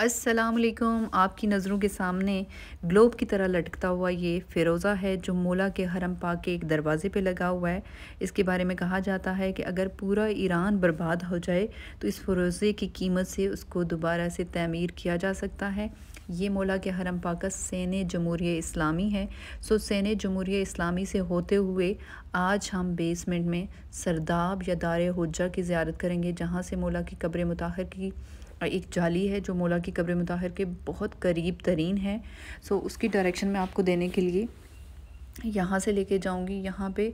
असलकुम आपकी नज़रों के सामने ग्लोब की तरह लटकता हुआ ये फ़िरोज़ा है जो मोला के हरम पाक के एक दरवाज़े पे लगा हुआ है इसके बारे में कहा जाता है कि अगर पूरा ईरान बर्बाद हो जाए तो इस फ़िरोज़े की कीमत से उसको दोबारा से तमीर किया जा सकता है ये मोला के हरम पाक का सैन जमहूरिया इस्लामी है सो सैन जमहूरिया इस्लामी से होते हुए आज हम बेसमेंट में सरदाब या दार हजा की ज़्यारत करेंगे जहाँ से मोला की कब्र मुताहर की एक जाली है जो मौला की कब्र मुताहिर के बहुत करीब तरीन है सो उसकी डायरेक्शन मैं आपको देने के लिए यहाँ से लेके जाऊँगी यहाँ पे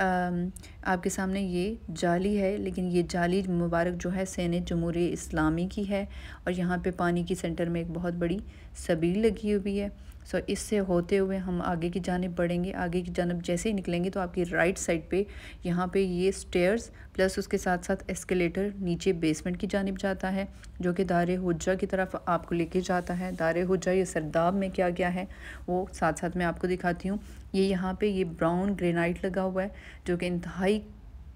आपके सामने ये जाली है लेकिन ये जाली मुबारक जो है सैन जमूर इस्लामी की है और यहाँ पे पानी की सेंटर में एक बहुत बड़ी सबील लगी हुई है सो so, इससे होते हुए हम आगे की जानब बढ़ेंगे आगे की जानब जैसे ही निकलेंगे तो आपकी राइट साइड पे यहाँ पे ये स्टेयर्स प्लस उसके साथ साथ एस्केलेटर नीचे बेसमेंट की जानब जाता है जो कि दार हजा की तरफ आपको लेके जाता है दार हजा ये सरदाब में क्या क्या है वो साथ साथ मैं आपको दिखाती हूँ ये यहाँ पर ये ब्राउन ग्रेनाइट लगा हुआ है जो कि इंतहाई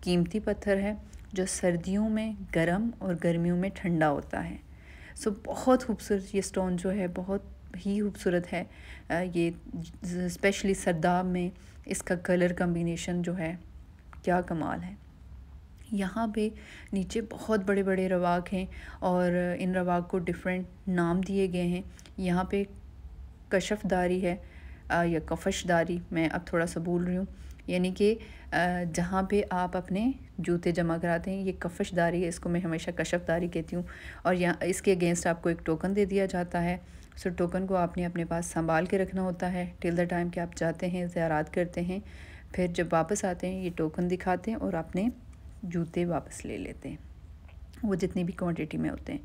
कीमती पत्थर है जो सर्दियों में गर्म और गर्मियों में ठंडा होता है सो so, बहुत खूबसूरत ये स्टोन जो है बहुत ही खूबसूरत है ये स्पेशली सरदाब में इसका कलर कम्बिनेशन जो है क्या कमाल है यहाँ पे नीचे बहुत बड़े बड़े रवाक हैं और इन रवाक को डिफरेंट नाम दिए गए हैं यहाँ पे कशफदारी है या कफशदारी मैं अब थोड़ा सा बोल रही हूँ यानी कि जहाँ पे आप अपने जूते जमा कराते हैं ये कफशदारी है इसको मैं हमेशा कशफदारी कहती हूँ और यहाँ इसके अगेंस्ट आपको एक टोकन दे दिया जाता है सो so, टोकन को आपने अपने पास संभाल के रखना होता है टिल द टाइम कि आप जाते हैं ज़्यारात करते हैं फिर जब वापस आते हैं ये टोकन दिखाते हैं और अपने जूते वापस ले लेते हैं वो जितनी भी क्वांटिटी में होते हैं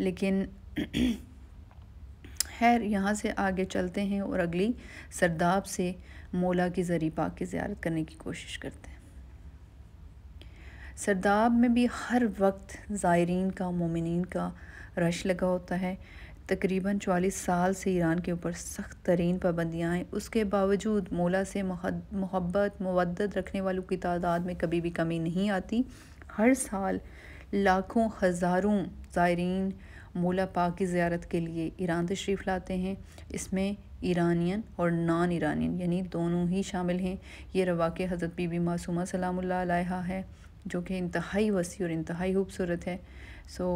लेकिन खैर यहाँ से आगे चलते हैं और अगली सरदाब से मोला की जरी पाक की ज्यारत करने की कोशिश करते हैं सरदाब में भी हर वक्त ज़ायरीन का मोमिन का रश लगा होता है तकरीबन चालीस साल से ईरान के ऊपर सख्त तरीन पाबंदियाँ हैं उसके बावजूद मोला से मोहब्बत मवदत रखने वालों की तादाद में कभी भी कमी नहीं आती हर साल लाखों हज़ारों ज़ायरीन मोला पाक की ज़्यारत के लिए ईरान तशरीफ़ लाते हैं इसमें ईरानियन और नॉन ईरानियन यानी दोनों ही शामिल हैं ये रवाक हज़रत बीबी मासूमा सलाम है जो कि इंतहाई वसी और इंतहाई खूबसूरत है सो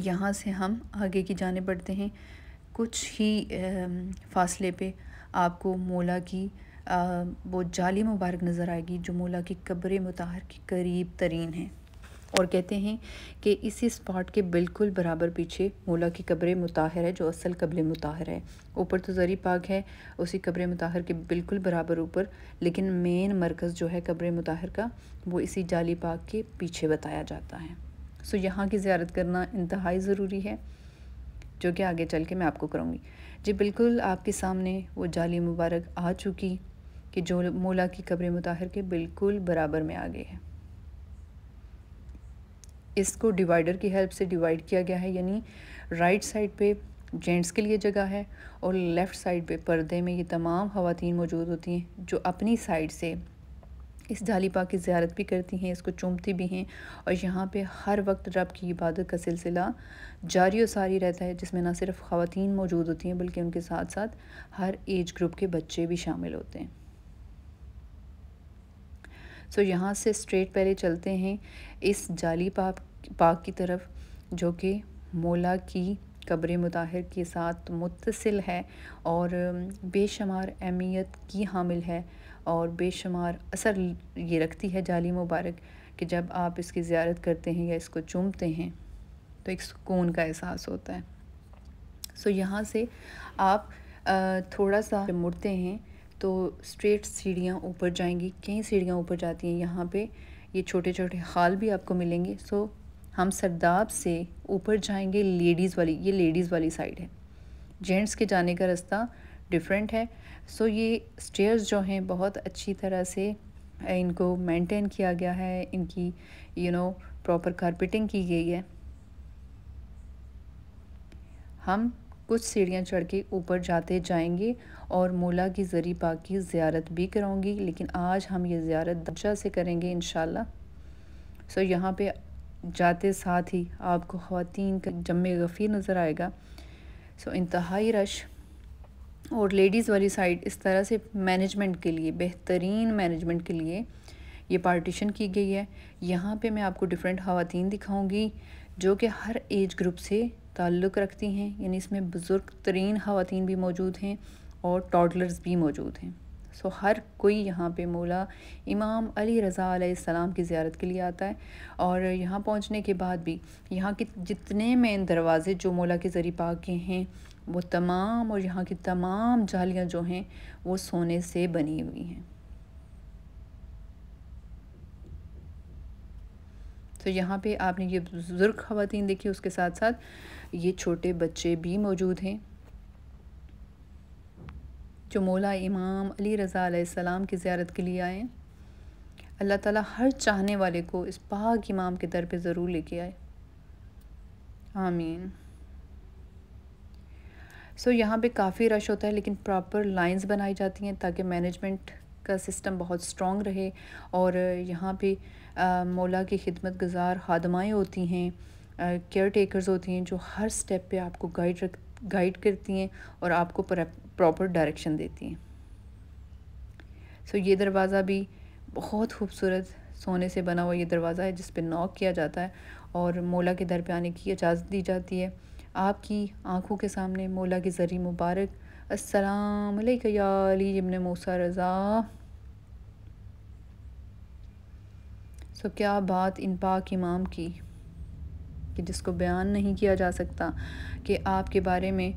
यहाँ से हम आगे की जाने बढ़ते हैं कुछ ही फासले पे आपको मोला की वो जाली मुबारक नज़र आएगी जो मोला की कब्र मतहर के करीब तरीन है और कहते हैं कि इसी स्पॉट के बिल्कुल बराबर पीछे मोला की कब्र मुताहर है जो असल कब्र मुताहर है ऊपर तो जरी पाक है उसी कब्र मुताहर के बिल्कुल बराबर ऊपर लेकिन मेन मरकज़ जो है कब्र मुताहर का वो इसी जाली पाक के पीछे बताया जाता है सो यहाँ की ज़्यारत करना इंतहाई ज़रूरी है जो कि आगे चल के मैं आपको करूँगी जी बिल्कुल आपके सामने वो जाली मुबारक आ चुकी कि जो मोला की कब्र मुताहर के बिल्कुल बराबर में आ गई है इसको डिवाइडर की हेल्प से डिवाइड किया गया है यानी राइट साइड पे जेंट्स के लिए जगह है और लेफ़्ट साइड पे पर्दे में ये तमाम खातन मौजूद होती हैं जो अपनी साइड से इस ज़ाली पाक की ज्यारत भी करती हैं इसको चूमती भी हैं और यहाँ पे हर वक्त रब की इबादत का सिलसिला जारी और सारी रहता है जिसमें ना सिर्फ खातन मौजूद होती हैं बल्कि उनके साथ साथ हर एज ग्रुप के बच्चे भी शामिल होते हैं सो so, यहाँ से स्ट्रेट पहले चलते हैं इस जाली पाक पाक की तरफ जो कि मोला की कब्र मुताहिर के साथ मुतसिल है और बेशुमार अहमियत की हामिल है और बेशुमार असर ये रखती है जाली मुबारक कि जब आप इसकी ज़्यारत करते हैं या इसको चूमते हैं तो एक सुकून का एहसास होता है सो यहाँ से आप थोड़ा सा मुड़ते हैं तो स्ट्रेट सीढ़ियाँ ऊपर जाएंगी कई सीढ़ियाँ ऊपर जाती हैं यहाँ पे ये छोटे छोटे हाल भी आपको मिलेंगे सो हम सरदाब से ऊपर जाएंगे लेडीज़ वाली ये लेडीज़ वाली साइड है जेंट्स के जाने का रास्ता डिफरेंट है सो ये स्टेयर्स जो हैं बहुत अच्छी तरह से इनको मेंटेन किया गया है इनकी यू नो प्रॉपर कारपेटिंग की गई है हम कुछ सीढ़ियाँ चढ़ के ऊपर जाते जाएंगे और मोला की जरी पाक की ज़्यारत भी कराऊंगी लेकिन आज हम ये ज़्यारत दर्जा से करेंगे इन सो यहाँ पे जाते साथ ही आपको ख़वान का जम गफ़ी नज़र आएगा सो इंतहाई रश और लेडीज़ वाली साइड इस तरह से मैनेजमेंट के लिए बेहतरीन मैनेजमेंट के लिए ये पार्टीशन की गई है यहाँ पे मैं आपको डिफरेंट खातन दिखाऊंगी जो कि हर एज ग्रुप से ताल्लुक़ रखती हैं यानी इसमें बुज़ुर्ग तरीन खातन भी मौजूद हैं और टॉडलर्स भी मौजूद हैं सो हर कोई यहाँ पे मौला इमाम अली रज़ा सलाम की ज़्यारत के लिए आता है और यहाँ पहुँचने के बाद भी यहाँ के जितने मेन दरवाज़े जो मौला के ज़रिए पाके के हैं वो तमाम और यहाँ की तमाम जालियाँ जो हैं वो सोने से बनी हुई हैं तो यहाँ पे आपने ये बुज़ुर्ग खातन देखी उसके साथ साथ ये छोटे बच्चे भी मौजूद हैं जो मौला इमाम अली रज़ा सलाम की ज़्यारत के लिए आए अल्लाह ताला हर चाहने वाले को इस पाक इमाम के दर पे ज़रूर लेके आए आमीन सो so, यहाँ पे काफ़ी रश होता है लेकिन प्रॉपर लाइंस बनाई जाती हैं ताकि मैनेजमेंट का सिस्टम बहुत स्ट्रॉन्ग रहे और यहाँ पे आ, मौला की खिदमत गुजार खादमाएँ होती हैं केयर टेकर्स होती हैं जो हर स्टेप पे आपको गाइड रख गाइड करती हैं और आपको प्रॉपर डायरेक्शन देती हैं सो so, ये दरवाज़ा भी बहुत खूबसूरत सोने से बना हुआ ये दरवाज़ा है जिस पर नॉक किया जाता है और मौला के दर पर आने की इजाज़त दी जाती है आपकी आंखों के सामने मौला के ज़री मुबारक अस्सलाम याली इबन मूसा रज़ा सो क्या बात इन पाक इमाम की कि जिसको बयान नहीं किया जा सकता कि आपके बारे में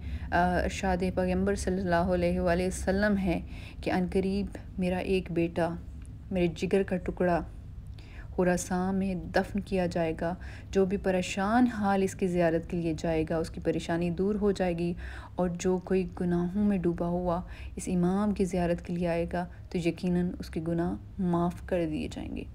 अरशाद पैगम्बर सल्लल्लाहु अलैहि वसल्लम है कि अनकरीब मेरा एक बेटा मेरे जिगर का टुकड़ा खुरासा में दफन किया जाएगा जो भी परेशान हाल इसकी ज़्यारत के लिए जाएगा उसकी परेशानी दूर हो जाएगी और जो कोई गुनाहों में डूबा हुआ इस इमाम की ज़्यारत के लिए आएगा तो यकीनन उसके गुनाह माफ़ कर दिए जाएंगे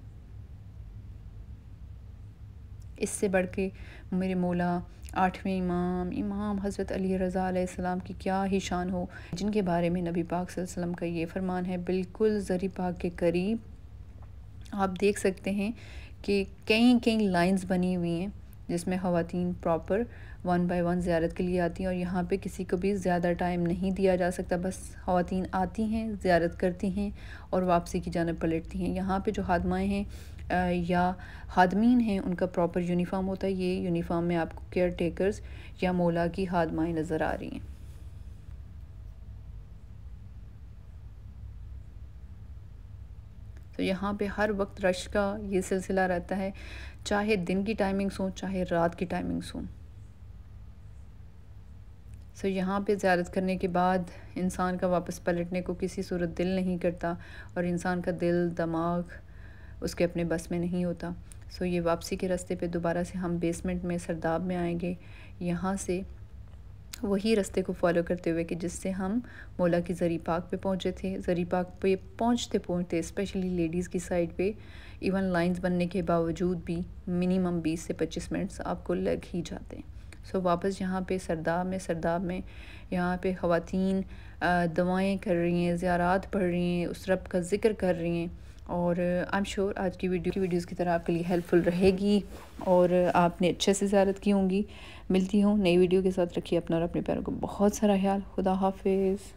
इससे बढ़ के मेरे मौला आठवें इमाम इमाम हज़रत अली रज़ा आसमाम की क्या ही शान हो जिनके बारे में नबी पाक वसल्लम का ये फ़रमान है बिल्कुल ज़री पाक के करीब आप देख सकते हैं कि कई कई लाइंस बनी हुई हैं जिसमें ख़वान प्रॉपर वन बाय वन ज़्यारत के लिए आती हैं और यहाँ पे किसी को भी ज़्यादा टाइम नहीं दिया जा सकता बस खातन आती हैं ज़्यारत करती हैं और वापसी की जानब पलटती हैं यहाँ पे जो हादमाएँ हैं या हादमीन हैं उनका प्रॉपर यूनिफाम होता है ये यूनिफाम में आपको केयर टेकर्स या मोला की हादमाएँ नज़र आ रही हैं तो यहाँ पे हर वक्त रश का ये सिलसिला रहता है चाहे दिन की टाइमिंग्स हों चाहे रात की टाइमिंग्स हों सो यहाँ पे ज्यारत करने के बाद इंसान का वापस पलटने को किसी सूरत दिल नहीं करता और इंसान का दिल दिमाग उसके अपने बस में नहीं होता सो ये वापसी के रास्ते पे दोबारा से हम बेसमेंट में सरदाब में आएंगे यहाँ से वही रास्ते को फॉलो करते हुए कि जिससे हम मोला की जरी पाक पे पहुँचे थे जरी पाक पे पहुँचते पहुँचते स्पेशली लेडीज़ की साइड पे इवन लाइंस बनने के बावजूद भी मिनिमम 20 से 25 मिनट्स आपको लग ही जाते हैं सो so, वापस यहाँ पे सरदाब में सरदाब में यहाँ पे ख़वान दवाएँ कर रही हैं ज़्यारात पढ़ रही हैं उस रब का ज़िक्र कर रही हैं और आई एम श्योर आज की वीडियो की वीडियोस की तरह आपके लिए हेल्पफुल रहेगी और आपने अच्छे से ज्यारत की होंगी मिलती हूँ नई वीडियो के साथ रखिए अपना और अपने प्यारों को बहुत सारा ख्याल खुदा हाफिज़